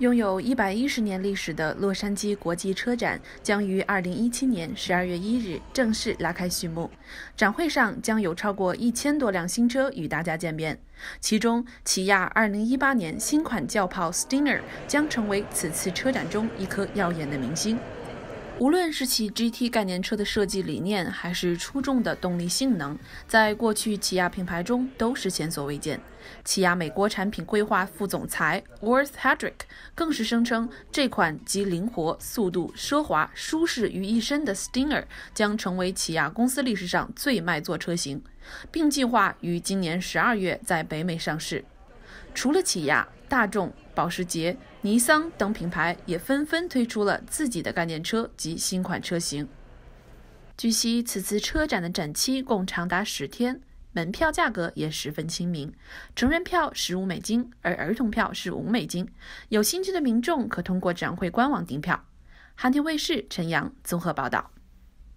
拥有一百一十年历史的洛杉矶国际车展将于二零一七年十二月一日正式拉开序幕。展会上将有超过一千多辆新车与大家见面，其中起亚二零一八年新款轿跑 Stinger 将成为此次车展中一颗耀眼的明星。无论是其 GT 概念车的设计理念，还是出众的动力性能，在过去起亚品牌中都是前所未见。起亚美国产品规划副总裁 Worth Hedrick 更是声称，这款集灵活、速度、奢华、舒适于一身的 Stinger 将成为起亚公司历史上最卖座车型，并计划于今年十二月在北美上市。除了起亚，大众。保时捷、尼桑等品牌也纷纷推出了自己的概念车及新款车型。据悉，此次车展的展期共长达十天，门票价格也十分亲民，成人票十五美金，而儿童票是五美金。有兴趣的民众可通过展会官网订票。韩天卫视陈阳综合报道。